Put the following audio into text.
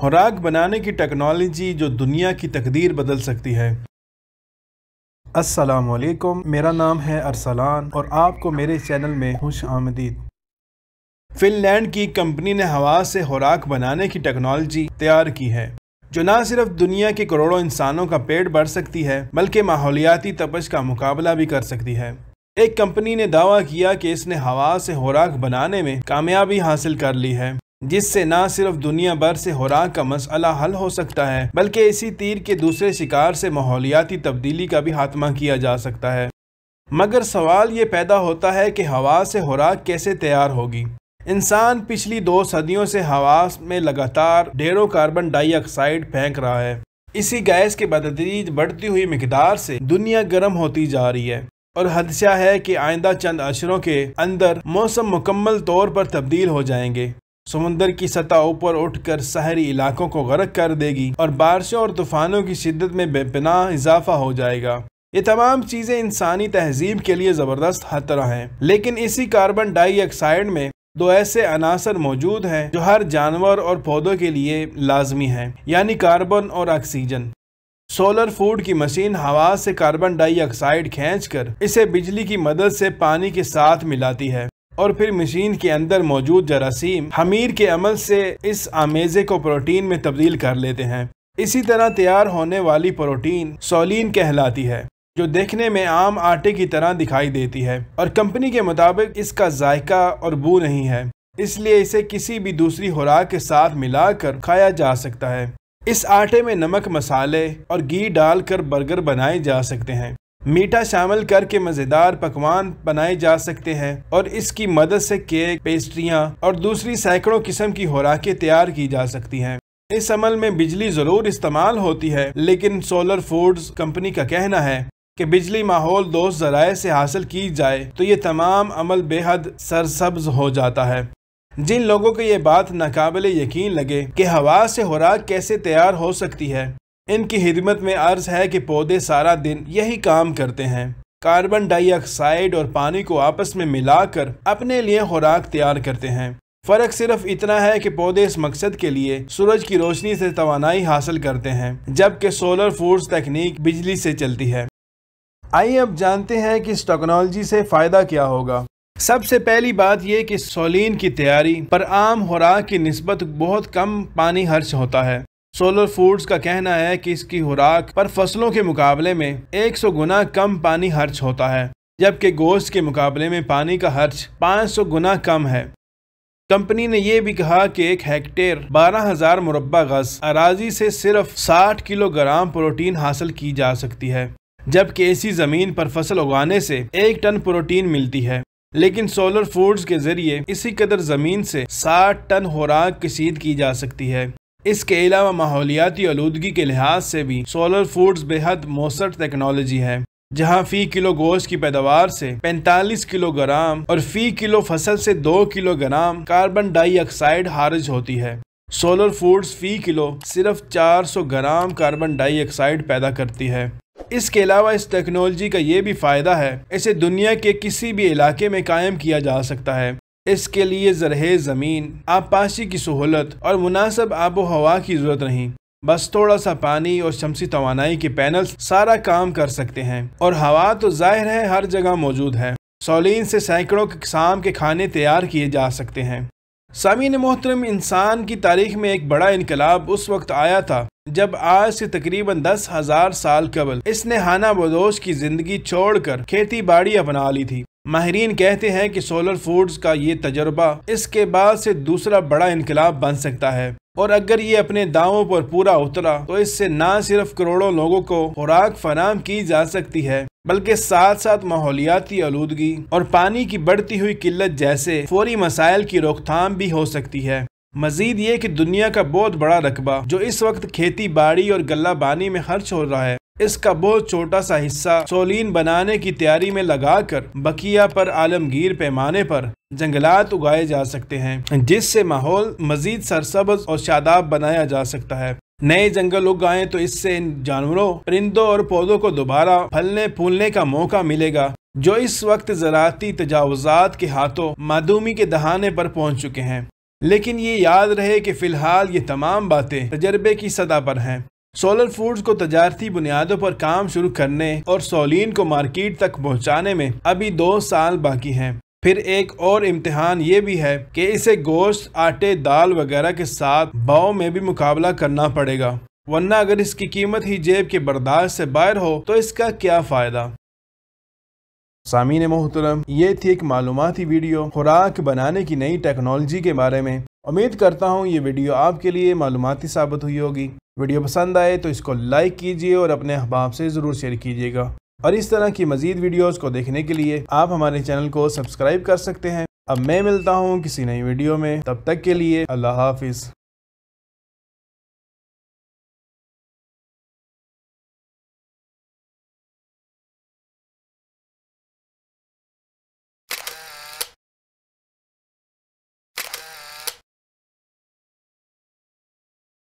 खुराक बनाने की टेक्नोलॉजी जो दुनिया की तकदीर बदल सकती है असलकुम मेरा नाम है अरसलान और आपको मेरे चैनल में खुश आमदीद फिनलैंड की कंपनी ने हवा से खुराक बनाने की टेक्नोलॉजी तैयार की है जो ना सिर्फ दुनिया के करोड़ों इंसानों का पेट भर सकती है बल्कि माहौलियाती तपश का मुकाबला भी कर सकती है एक कंपनी ने दावा किया कि इसने हवा से खुराक बनाने में कामयाबी हासिल कर ली है जिससे न सिर्फ दुनिया भर से खुराक का मसला हल हो सकता है बल्कि इसी तीर के दूसरे शिकार से माहौलियाती तब्दीली का भी खात्मा किया जा सकता है मगर सवाल ये पैदा होता है कि हवा से खुराक कैसे तैयार होगी इंसान पिछली दो सदियों से हवा में लगातार ढेरों कार्बन डाइऑक्साइड फेंक रहा है इसी गैस के बदतरीज बढ़ती हुई मकदार से दुनिया गर्म होती जा रही है और हदसा है कि आइंदा चंद अशरों के अंदर मौसम मुकम्मल तौर पर तब्दील हो जाएंगे समुंदर की सतह ऊपर उठकर शहरी इलाकों को गर्क कर देगी और बारिशों और तूफानों की शिद्दत में बेपनाह इजाफा हो जाएगा ये तमाम चीज़ें इंसानी तहजीब के लिए ज़बरदस्त खतरा हैं लेकिन इसी कार्बन डाइऑक्साइड में दो ऐसे अनासर मौजूद हैं जो हर जानवर और पौधों के लिए लाजमी हैं यानी कार्बन और ऑक्सीजन सोलर फूड की मशीन हवा से कार्बन डाइऑक्साइड खींचकर इसे बिजली की मदद से पानी के साथ मिलाती है और फिर मशीन के अंदर मौजूद जरासीम हमीर के अमल से इस आमेजे को प्रोटीन में तब्दील कर लेते हैं इसी तरह तैयार होने वाली प्रोटीन सोलिन कहलाती है जो देखने में आम आटे की तरह दिखाई देती है और कंपनी के मुताबिक इसका जायका और बू नहीं है इसलिए इसे किसी भी दूसरी खुराक के साथ मिलाकर खाया जा सकता है इस आटे में नमक मसाले और घी डालकर बर्गर बनाए जा सकते हैं मीठा शामिल करके मज़ेदार पकवान बनाए जा सकते हैं और इसकी मदद से केक पेस्ट्रियाँ और दूसरी सैकड़ों किस्म की खुराकें तैयार की जा सकती हैं इस अमल में बिजली ज़रूर इस्तेमाल होती है लेकिन सोलर फूड्स कंपनी का कहना है कि बिजली माहौल दोस्त जराए से हासिल की जाए तो ये तमाम अमल बेहद सरसब्ज हो जाता है जिन लोगों को ये बात नाकबिल यकीन लगे कि हवा से खुराक कैसे तैयार हो सकती है इनकी खिदमत में अर्ज है कि पौधे सारा दिन यही काम करते हैं कार्बन डाइऑक्साइड और पानी को आपस में मिलाकर अपने लिए खुराक तैयार करते हैं फ़र्क सिर्फ इतना है कि पौधे इस मकसद के लिए सूरज की रोशनी से तोानाई हासिल करते हैं जबकि सोलर फोर्स तकनीक बिजली से चलती है आइए अब जानते हैं कि इस टेक्नोलॉजी से फ़ायदा क्या होगा सबसे पहली बात यह कि सोलिन की तैयारी पर आम खुराक की नस्बत बहुत कम पानी खर्च होता है सोलर फूड्स का कहना है कि इसकी खुराक पर फसलों के मुकाबले में 100 गुना कम पानी खर्च होता है जबकि गोश्त के मुकाबले में पानी का खर्च 500 गुना कम है कंपनी ने यह भी कहा कि एक हेक्टेयर 12000 हज़ार मुरबा गज अराजी से सिर्फ 60 किलोग्राम प्रोटीन हासिल की जा सकती है जबकि ऐसी ज़मीन पर फसल उगाने से एक टन प्रोटीन मिलती है लेकिन सोलर फूड्स के ज़रिए इसी कदर ज़मीन से 60 टन खुराक कसीद की जा सकती है इसके अलावा माहौलियाती आलूदगी के लिहाज से भी सोलर फूड्स बेहद मौसर टेक्नोलॉजी है जहां फी किलो गोश्त की पैदावार से 45 किलोग्राम और फी किलो फसल से 2 किलोग्राम कार्बन डाइऑक्साइड हारिज होती है सोलर फूड्स फी किलो सिर्फ 400 ग्राम कार्बन डाइऑक्साइड पैदा करती है इसके अलावा इस टेक्नोलॉजी का ये भी फ़ायदा है इसे दुनिया के किसी भी इलाके में कायम किया जा सकता है इसके लिए जरहे ज़मीन आबपाशी की सहूलत और मुनासब आबो हवा की ज़रूरत नहीं बस थोड़ा सा पानी और शमसी तोानाई के पैनल सारा काम कर सकते हैं और हवा तो जाहिर है हर जगह मौजूद है सोलिन से सैकड़ों शाम के खाने तैयार किए जा सकते हैं सामीन मोहतरम इंसान की तारीख में एक बड़ा इनकलाब उस वक्त आया था जब आज से तकरीबन दस हज़ार साल कबल इसने हाना बदोश की ज़िंदगी छोड़कर खेती बाड़ी अपना ली थी माहरीन कहते हैं कि सोलर फूड्स का ये तजर्बा इसके बाद से दूसरा बड़ा इनकलाब बन सकता है और अगर ये अपने दावों पर पूरा उतरा तो इससे न सिर्फ करोड़ों लोगों को खुराक फराम की जा सकती है बल्कि साथ साथ माहौलियाती आलूदगी और पानी की बढ़ती हुई किल्लत जैसे फौरी मसाइल की रोकथाम भी हो सकती है मजीद ये कि दुनिया का बहुत बड़ा रकबा जो इस वक्त खेती बाड़ी और गला बानी में खर्च हो रहा है इसका बहुत छोटा सा हिस्सा सोलिन बनाने की तैयारी में लगाकर बकिया पर आलमगीर पैमाने पर जंगलात उगाए जा सकते हैं जिससे माहौल मजीद सरसब्ज और शादाब बनाया जा सकता है नए जंगल उगाएं तो इससे इन जानवरों परिंदों और पौधों को दोबारा फलने फूलने का मौका मिलेगा जो इस वक्त ज़राती तजावजात के हाथों मादूमी के दहाने पर पहुंच चुके हैं लेकिन ये याद रहे कि फ़िलहाल ये तमाम बातें तजर्बे की सतह पर हैं सोलर फूड्स को तजारती बुनियादों पर काम शुरू करने और सोलिन को मार्केट तक पहुंचाने में अभी दो साल बाकी हैं फिर एक और इम्तिहान ये भी है कि इसे गोश्त आटे दाल वगैरह के साथ भाव में भी मुकाबला करना पड़ेगा वरना अगर इसकी कीमत ही जेब के बर्दाश्त से बाहर हो तो इसका क्या फ़ायदा सामीन मोहतरम ये थी एक मालूमती वीडियो खुराक बनाने की नई टेक्नोलॉजी के बारे में उम्मीद करता हूँ ये वीडियो आपके लिए मालूमती साबित हुई होगी वीडियो पसंद आए तो इसको लाइक कीजिए और अपने अहबाब से ज़रूर शेयर कीजिएगा और इस तरह की मजीद वीडियोस को देखने के लिए आप हमारे चैनल को सब्सक्राइब कर सकते हैं अब मैं मिलता हूँ किसी नई वीडियो में तब तक के लिए अल्लाह हाफिज़